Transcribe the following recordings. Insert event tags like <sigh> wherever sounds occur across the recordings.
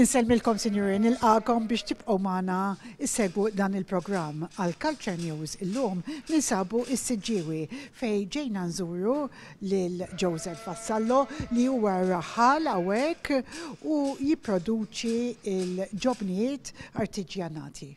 Inselmilkom, sinjuri, għakom biex tibqgħu magħna segu dan il-programm għal Culture News illum ninsabu il siġġiewi fej ġejna nżuru lil Joseph Vassallo li huwa raħal hawnhekk u jipproduċi il ġobniet artiġjanati.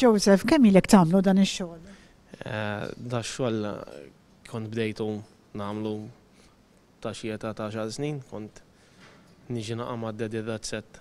Joseph, kemm ilek tagħmlu dan ix-xogħol? Eh, da x-xogħol kont bdejtu nagħmlu ta' xi ta' ta' snin, kont niġi naqa' ma' dedi set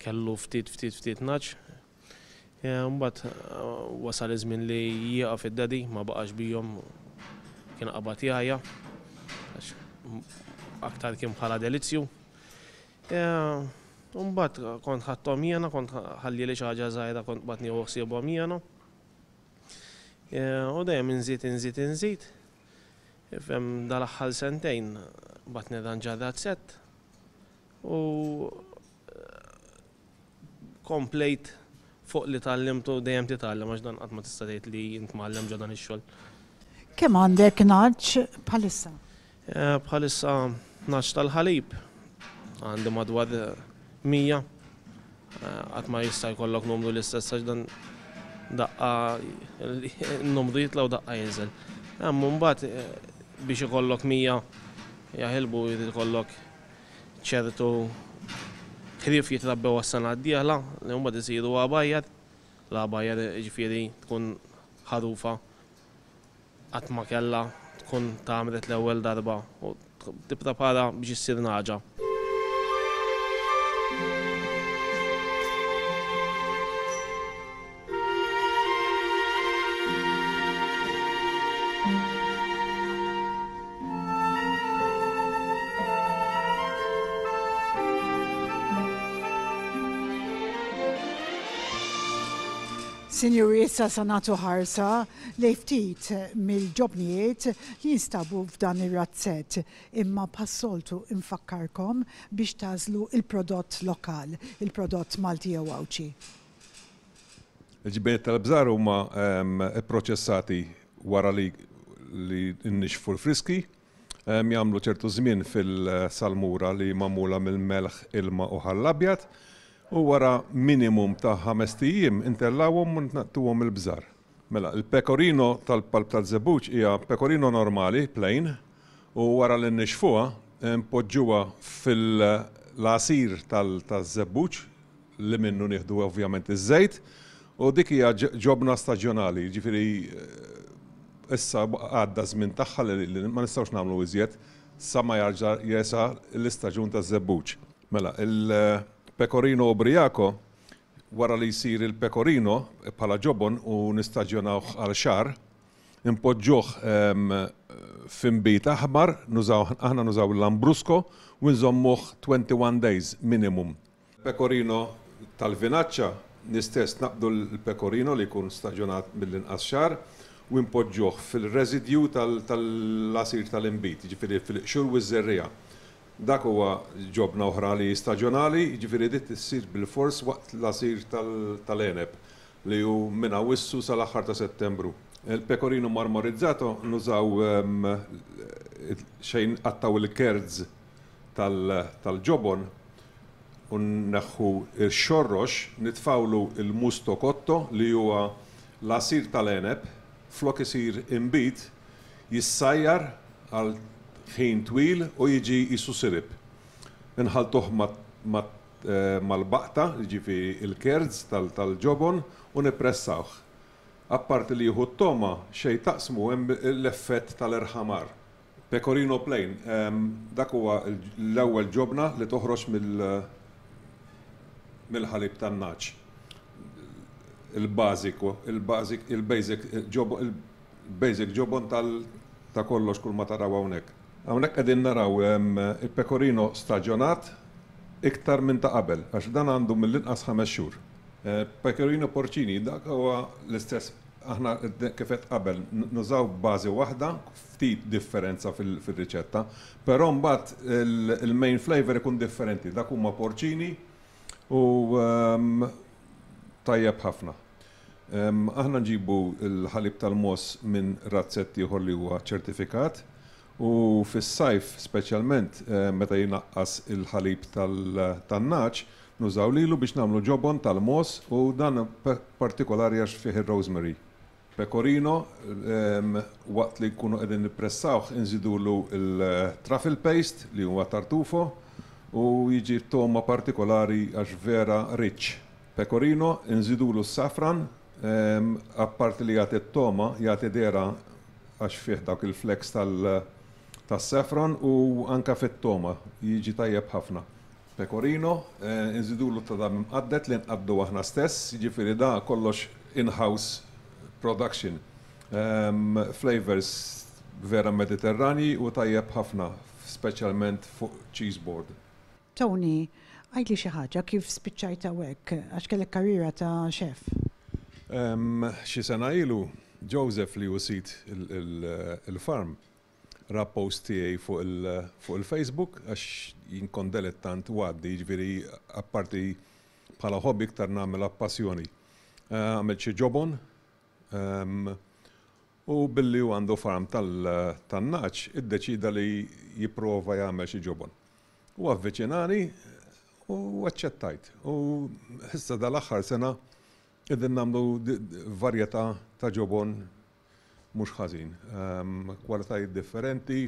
kellu ftit ftit ftit naċ. Eh, mbagħad eh, wasal iż-żmien li jieqaf id-dedi ma baqax bihom kien qabad jaja aktar kien bħala delizzju. Umbat kont ħattu miena, kont ħalli li xaġa zaħida kont batni uħsibom miena. E, u dajem nżid, nżid, nżid. Fem dal ħal sentejn batni dan ġadat set. U e, komplejt fuq li tallimtu dejjem titallem għax dan qatt ma tista' tgħid li int mallem ġo dan ix-xogħol. Kemm għandek naċ bħalissa? E, bħalissa naċ tal-ħalib. Għandu madwad mija, eh, għatma jistaj kollok numdu l-istess għaxdan daqqa <laughs> numdu jitla u daqqa jinżel. Għammu eh, mbaħt eh, biex kollok mija jahilbu jrid kollok ċertu ħrif jitrabbew għassan sena d li mbaħt jisiru għabajjar, l-għabajjar ġifiri tkun ħarufa għatma kella kellha tkun tagħmlet l ewel darba u tipprepara biex issir naġa. Sinjuri, issa sanatu ħarsa li ftit mill-ġobnijiet li jinstabu f'dan ir-razzett imma passoltu infakkarkom biex tażlu il-prodott lokal, il-prodott Malti jew Awċi. Il-ġibiet tal-bżar huma ehm, proċessati wara li li nixfu friski ehm, jagħmlu ċertu żmien fil-salmura li mamula mill-melħ ilma u ħallabjat, abjad U wara minimum ta' ħames tijiem intellawhom u naqtuhom il-bżar. Mela, il-pecorino tal-palb tal zebuċ hija pecorino normali, plain, u wara li nixfuha npoġġuha fil-lasir tal Zebuċ li minnu nieħdu ovvjament iż-żejt u dik hija ġobna staġjonali, ġifiri eh, issa għadda żmien tagħha li ma nistgħux nagħmlu iżjed sa ma jarġa' jesa l-istaġun taż-żebbuċ. Mela, il- Pecorino Obriaco, wara li jisir il-pecorino bħala ġobon u nistaġjonaw għal xar, impoġġuħ f'imbit aħmar, aħna nużaw l-Lambrusco u nżommuħ 21 days minimum. Pecorino tal-vinaċċa nistess naqdu l-pecorino li kun staġjonat mill-inqas xar u impoġġuħ fil-residju tal-asir tal-imbit, ġifiri fil-xur u z-zerrija dak huwa ġobna oħra li staġjonali, ġifiri dit issir bil-fors waqt l-asir tal-eneb li ju minna wissu sal-axħar ta' settembru. Il-pecorino marmorizzato nużaw ehm, xejn għattaw il-kerz tal-ġobon un neħu il-xorrox nitfawlu il-musto kotto li huwa l-asir tal-eneb flok isir imbit jissajjar għal ħin twil u jiġi jisu sirib. Nħaltuħ eh, mal-baqta, ġifi il kerz tal-ġobon u nipressawħ. Apparti li juhu t-toma xej taqsmu l-effett tal-erħamar. Pecorino Plain, dak huwa l-ewwel ġobna li toħroġ mill-ħalib tan-naċ. Il-bażik, il il-basic, eh, il-basic ġobon tal ta' kollox kull ma taraw hawnhekk. Għamnek għedin naraw il-pekorino staġjonat iktar minn ta' qabel, għax dan għandu mill-inqas ħames xhur. Eh, pecorino porcini, dak huwa l-istess aħna kifet qabel nużaw bażi waħda ftit differenza fil-riċetta, però mbagħad il-main flavor ikun differenti, dak huma porcini u tajjeb ħafna. Aħna nġibu l-ħalib tal-mos minn razzetti li huwa ċertifikat, U fis-sajf, speċjalment eh, meta jinaqqas il-ħalib tal naċ nużaw lilu biex namlu ġobon tal-mos u dan partikolari għax fih il-rosemary. Pecorino, ehm, waqt li kunu edin nipressawħ, nżidulu il-truffle paste li huwa tartufo u jiġi toma partikolari għax vera rich. Pecorino, nżidulu s-safran, ehm, apparti li jgħati t-toma, jgħati dera għax fih dawk il-flex tal- ta' sefron u anka fit-toma jiġi tajjeb ħafna. Pecorino, eh, nżidulu ta' dam mqaddet li nqaddu aħna stess, jiġifieri da kollox in-house production. Flavors vera mediterrani u tajjeb ħafna, specialment fuq board. Tony, għajli xi ħaġa kif spiċċajt hawnhekk għax kellek karriera ta' xef. Xi sena ilu, Joseph li usit il-farm. il, il, il, rappost tiegħi fuq il-Facebook għax jinkon tant għaddi, ġviri apparti bħala hobby iktar nagħmel passjoni. Eh, Għamel xi ġobon ehm, u billi u għandu farm tal-naċ id-deċida li jiprofa jgħamil xi ġobon. U avviċinani u għacċettajt. U issa dal-axħar sena id-namlu varjeta ta' ġobon mhux ħażin. Ehm, kwalitajiet differenti,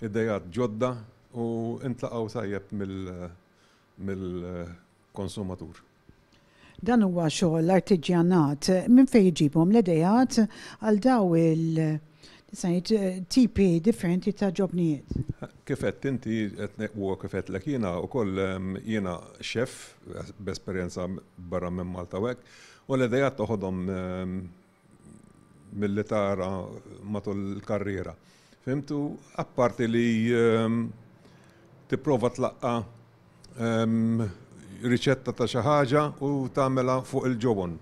id dajat ġodda u intlaqgħu sajjeb mill-konsumatur. Dan huwa xogħol artiġjanat minn fejn jġibhom l-idejat għal daw il- Sajt tipi differenti ta' ġobnijiet. Kifet inti u neqwa l jina u koll ehm, jina xef b'esperjenza barra minn Malta u l-idejat toħodhom ehm, mill tara matul il-karriera. Fimtu, apparti li ehm, tipprova tlaqqa ehm, riċetta ta' xi ħaġa u tagħmela fuq il-ġobon.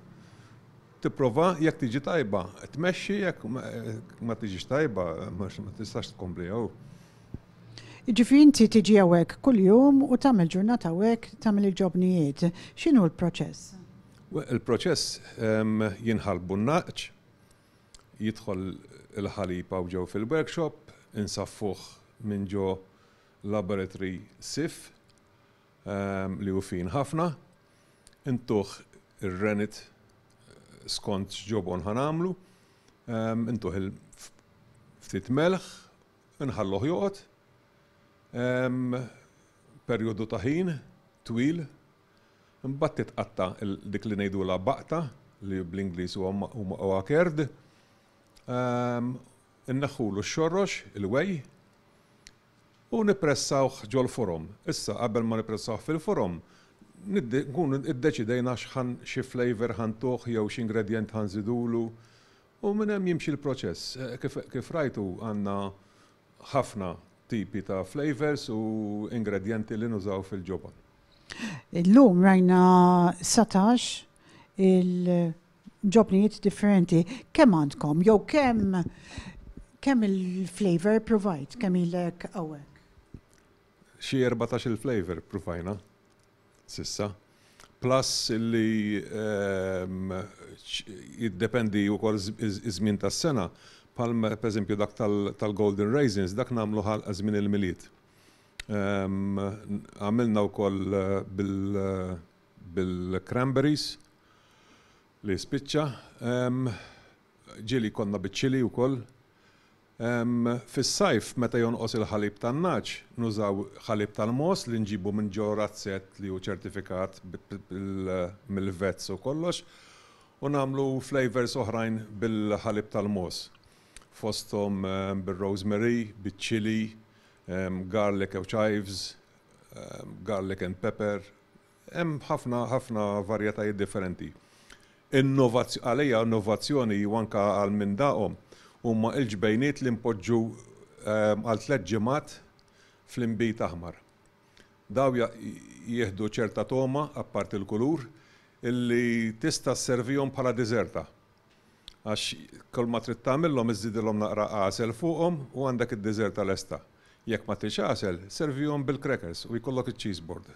Tipprova jekk tiġi tajba, tmexxi jekk ma eh, tiġix tajba, ma tistax tkompli jew. Ġifi jiġifieri inti tiġi għawek kull-jum u tagħmel ġurnata għawek tagħmel il-ġobnijiet. X'inhu l-proċess? Il-proċess ehm, jinħalbu n jidħol il-ħalipa u ġew fil-workshop, insaffuħ minn ġo laboratory sif um, li u fin ħafna, intuħ il-renit eh, skont ġobon ħanamlu, um, intuħ il-ftit melħ, inħalluħ joqot, um, ehm, periodu taħin, twil, mbattit qatta dik li nejdu la baqta, li bl-Inglis um, um, Ehm, innaħħulu x-xorrox, il-wej, u nipressawħ ġol forum. Issa, qabel ma nipressawħ fil-forum, nkun id-deċidejna xħan xi flavor ħan toħ jew ingredient ħan zidulu u minnem hemm jimxi l-proċess. Eh, kif rajtu għanna ħafna tipi ta' flavors u ingredienti li nużaw fil-ġoban. Illum rajna satax il- ġobnijiet differenti, kem għandkom, jow kem, kem il-flavor provide, kem il-lek għawek? Xie 14 il-flavor provajna, sissa. Plus li ehm, jiddependi u kol izmin ta' tas-sena, palm per esempio dak tal-Golden Raisins, dak namlu għal żmien il-miliet. Ehm, għamilna u kol eh, eh, bil-cranberries, bil-cranberries, li spiċċa. Ġili konna biċċili u koll. Fis-sajf meta jonqos il-ħalib tan-naċ, nużaw ħalib tal-mos li nġibu minn ġo razzet li u ċertifikat mill-vezz u kollox u namlu flavors oħrajn bil-ħalib tal-mos. Fostom bil-rosemary, bil-chili, garlic u chives, garlic and pepper, hemm ħafna ħafna varjetajiet differenti għalija innovazzjoni jwanka għal minn daqom huma il-ġbejniet li mpoġġu ehm, għal tlet ġimgħat fl-imbit aħmar. Daw jieħdu ċerta toma apart il-kulur illi tista' servijom bħala dizerta. Għax kol ma trid tagħmilhom iżidilhom naqra qasel fuqhom u għandek id-diżerta lesta. Jekk ma tix qasel, servijom bil-crackers u jkollok il cheeseboard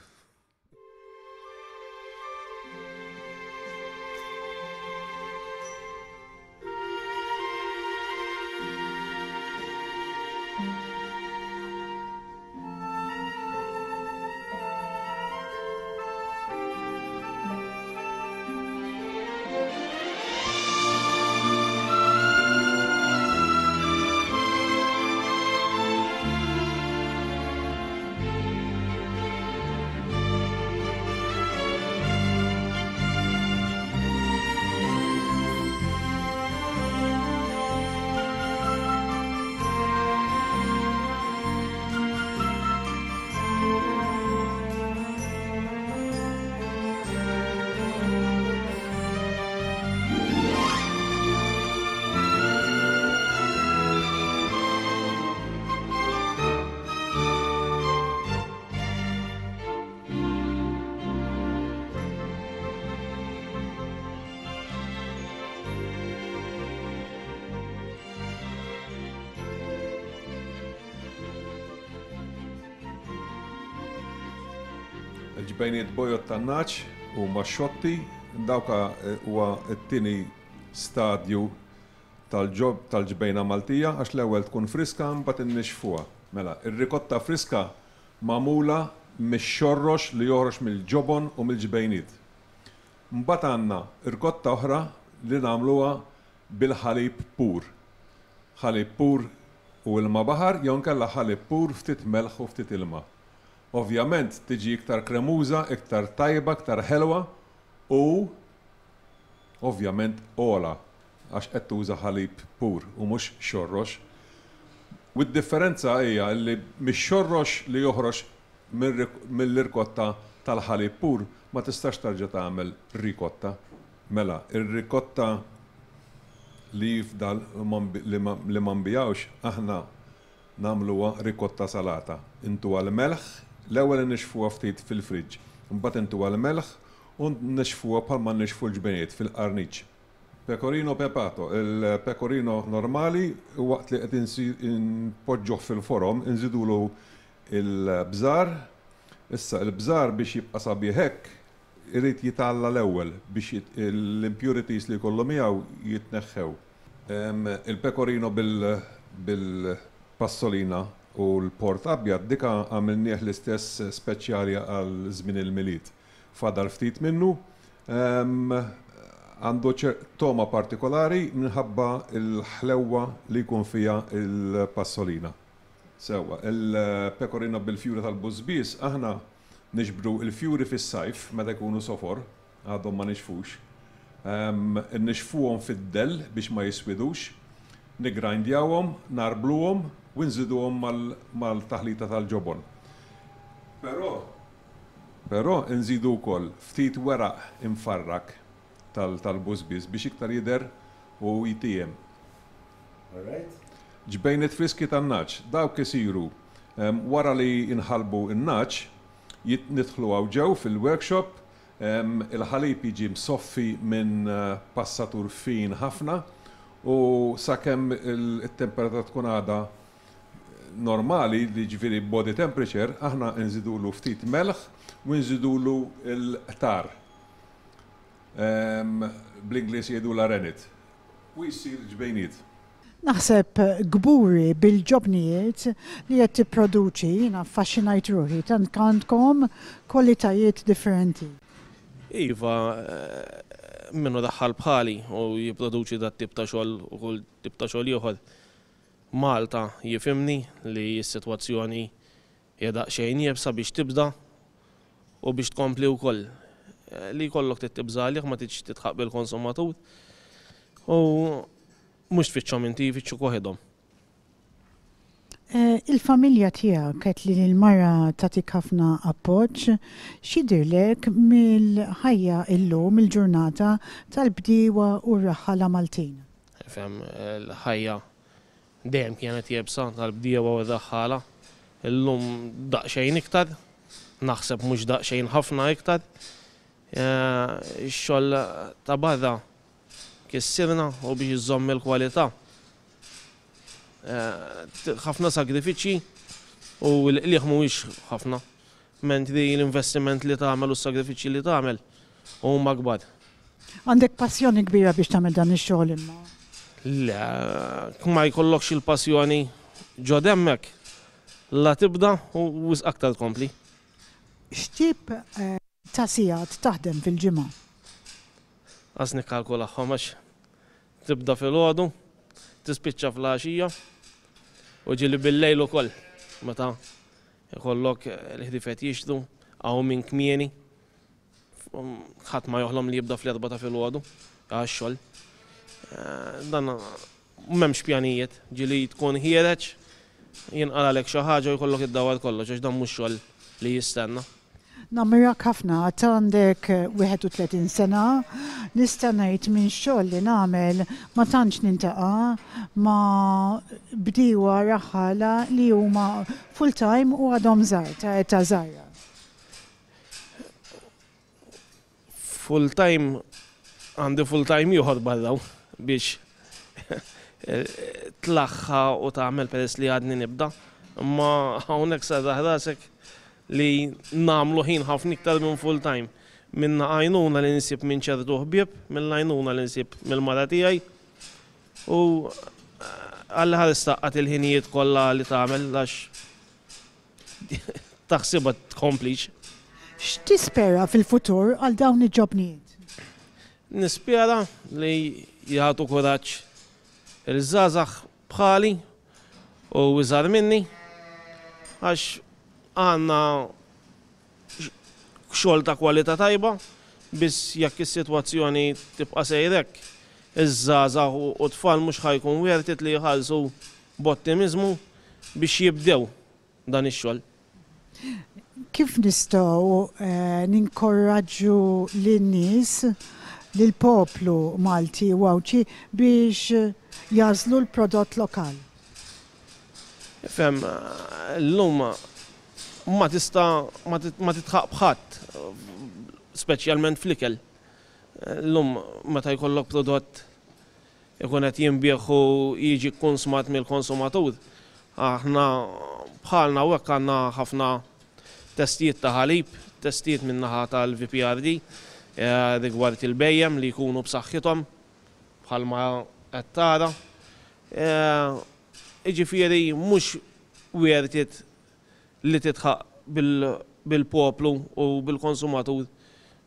ġbejniet bojot tannaċ u maċxotti, dawka eh, huwa t-tini stadju tal-ġob tal-ġbejna Maltija għax l-ewwel tkun friska mbagħad innixfuha. Mela, il rikotta friska mamula mix-xorrox li joħroġ mill-ġobon u mill-ġbejniet. Mbat għandna rikotta oħra li namluwa bil-ħalib pur. Ħalib pur u ilma baħar jonka la ħalib pur ftit melħ u ftit ilma. Ovvjament tiġi iktar kremuża, iktar tajba, iktar ħelwa u ovvjament ola għax qed tuża ħalib pur u mhux xorrox. U d-differenza hija li mix-xorrox li joħroġ mill-rikotta tal-ħalib pur ma tistax tarġa tagħmel rikotta. Mela, ir-rikotta li jifdal li ma mbijawx aħna namluwa rikotta salata. Intu għal-melħ, L-ewwel nixfuha ftit fil-friġġ, mbagħad intu għal-melħ u nixfuha bħalma nixfu l-ġbenijiet fil-qarniċ. Pecorino pepato, il-pecorino normali waqt li qed inpoġġuh fil-forom inżidulu il-bżar. Issa il-bżar biex jibqa' sabiħek irrit jitalla l-ewel biex l-impurities li kollu miegħu jitneħħew. Il-pecorino bil-passolina U l-Port Abjad dika għamilnieh l-istess speċjali għal żmien il-milit. Fadal ftit minnu, għandu toma partikolari minħabba il-ħlewa li jkun fija il-passolina. Sewa, il-pekorina bil-fjuri tal-buzbis, aħna nixbru il-fjuri fis-sajf, meta jkunu sofor, għadhom ma nixfux. Nixfuhom fid-del biex ma jiswidux, nigrindjawhom, narbluhom u nżiduhom mal-taħlita tal-ġobon. Però però nżidu wkoll ftit weraq imfarrak tal-busbis biex iktar jidher u jitijem. Ġbejnet friski tan-naċ, dawk isiru wara li inħalbu in-naċ, jitnitħlu għaw fil-workshop, il-ħalib jiġi msoffi minn eh, passatur fin ħafna, u sakemm il-temperatura tkun għada normali li ġviri body temperature, aħna l ftit melħ u nżidu l-tar. Bl-Inglis jedu la renit. U jissir ġbejnit. Naħseb gburi bil-ġobnijiet li qed tipproduċi jina affaxxinajt ruħi tan kantkom kwalitajiet differenti. Iva, minnu daħħal bħali u jipproduċi da tip ta' xogħol u kull tip ta' xogħol ieħor. Malta jifimni li s-sitwazzjoni jeda xejn jibsa biex tibda u biex tkompli u koll. Li kollok tittibza li ma tiġ titħaq bil-konsumatur u mux fitxom inti fitxu koħidhom. Eh, il-familja tija kett li l-mara tati ħafna appoċ, xidirlek mill-ħajja illum il-ġurnata tal-bdiwa u r-raħala Maltin. Fem, eh, l-ħajja dejjem kienet jibsa tal-bdiwa u r-raħala, illum daqxajn iktar, naħseb mux daqxajn ħafna iktar, eh, xoll ta' barra kissirna u biex jizzomm il-kwalità Eh, ħafna sagrifiċi u l-qliħ mhuwiex ħafna. Ment di l-investiment li tagħmel u s-sagrifiċi li tagħmel u kbar. Għandek passjoni kbira biex tagħmel dan ix-xogħol imma. Le, ma jkollokx il-passjoni ġodemmek la tibda u aktar kompli. Xtib eh, ta' sigħat taħdem fil-ġimgħa? Għazni kalkula ħomax. Tibda fil-ħodu, tispiċċa fl-għaxija, u ġili bil lejlu ukoll. Meta jkollok eh, l-ħdifet jixdu għaw minn kmieni mm, ħadd ma joħlom li jibda fl-erba ta' filgħodu għax-xogħol. Eh, dan m'hemmx pjanijiet, ġili tkun ħireġ jien lek xi ħaġa jkollok id dawad kollox għax dan mhux xogħol li jistenna. Nammirak ħafna, għata għandek 31 eh, sena, nistanajt minn xoll li namel ma tantx nintaqa ma bdiwa raħala li huma full-time u għadhom żgħar. ta' ta' zaħra. Full-time, għandi full-time juħod barraw biex <laughs> tlaħħa u tagħmel peress li għadni nibda, ma hawnhekk sa rasek li namlu ħin ħafna iktar minn full time. Minn għajnuna li nsib minn ċertu ħbib, minn għajnuna li nsib mill-mara tiegħi. U eh, għalli ħar istaqqat il-ħinijiet kollha li tagħmel għax <laughs> taħsibat kompliċ X'tispera fil-futur għal dawn il-ġobnijiet? Nispera li jgħatu kuraċ il-żazax bħali u iżar minni għax għanna xogħol ta' kwalità tajba, biss jekk is-sitwazzjoni tibqa' sejrek, iż-żgħażagħ u tfal mhux ħajkun wertit li jħallsu b'ottimizmu biex jibdew dan ix-xogħol. Kif nistgħu eh, ninkorraġġu lin-nies lill-poplu Malti u biex jażlu l-prodott lokal? Fem, eh, l lumma ma tista ma titħaq bħat, specialment flikel. L-lum meta jkollok prodott jkun qed jinbieħu jiġi konsumat mill-konsumatur. Aħna bħalna u għandna ħafna testijiet ta' ħalib, testijiet min-naħa tal-VPRD eh, rigward il-bejjem li jkunu b'saħħithom bħalma qed eh, Iġifiri mux mhux wertit li titħaq bil-poplu u bil-konsumatur.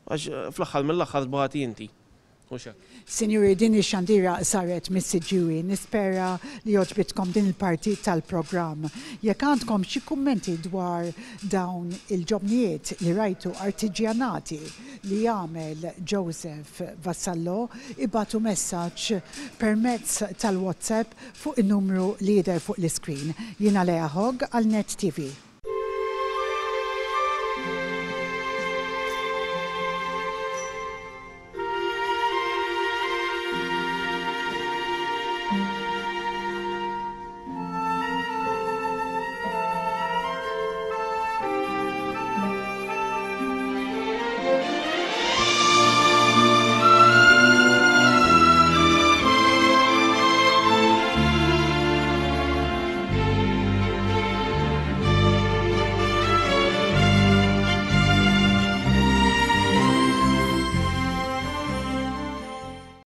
Għax fl axħal mill axħal bħati inti. Sinjuri, din ix-xandira saret Missi sġiwi nispera li joġbitkom din il-parti tal-programm. Jekk għandkom xi kummenti dwar dawn il-ġobnijiet li rajtu artiġjanati li jagħmel Joseph Vassallo, ibatu messaġġ permezz tal-WhatsApp fuq in-numru li jidher fuq l-iskrin. Jiena Lea għal Net TV.